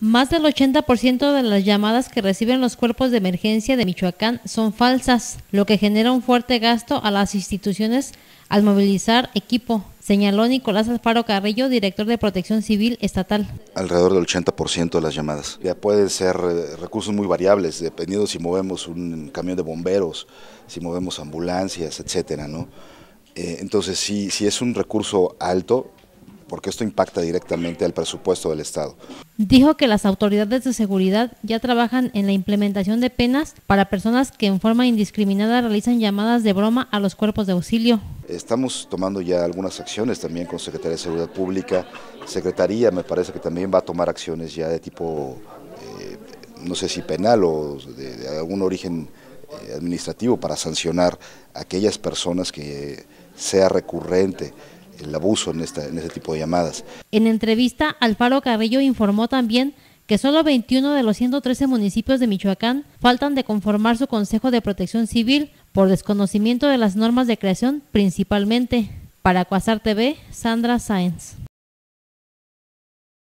Más del 80% de las llamadas que reciben los cuerpos de emergencia de Michoacán son falsas, lo que genera un fuerte gasto a las instituciones al movilizar equipo, señaló Nicolás Alfaro Carrillo, director de Protección Civil Estatal. Alrededor del 80% de las llamadas. Ya pueden ser eh, recursos muy variables, dependiendo si movemos un camión de bomberos, si movemos ambulancias, etcétera, ¿no? Eh, entonces, si si es un recurso alto, porque esto impacta directamente al presupuesto del Estado. Dijo que las autoridades de seguridad ya trabajan en la implementación de penas para personas que en forma indiscriminada realizan llamadas de broma a los cuerpos de auxilio. Estamos tomando ya algunas acciones también con Secretaría de Seguridad Pública. Secretaría me parece que también va a tomar acciones ya de tipo, eh, no sé si penal o de, de algún origen eh, administrativo para sancionar a aquellas personas que sea recurrente el abuso en, en este tipo de llamadas. En entrevista, Alfaro Carrillo informó también que solo 21 de los 113 municipios de Michoacán faltan de conformar su Consejo de Protección Civil por desconocimiento de las normas de creación principalmente. Para Cuasar TV, Sandra Sáenz.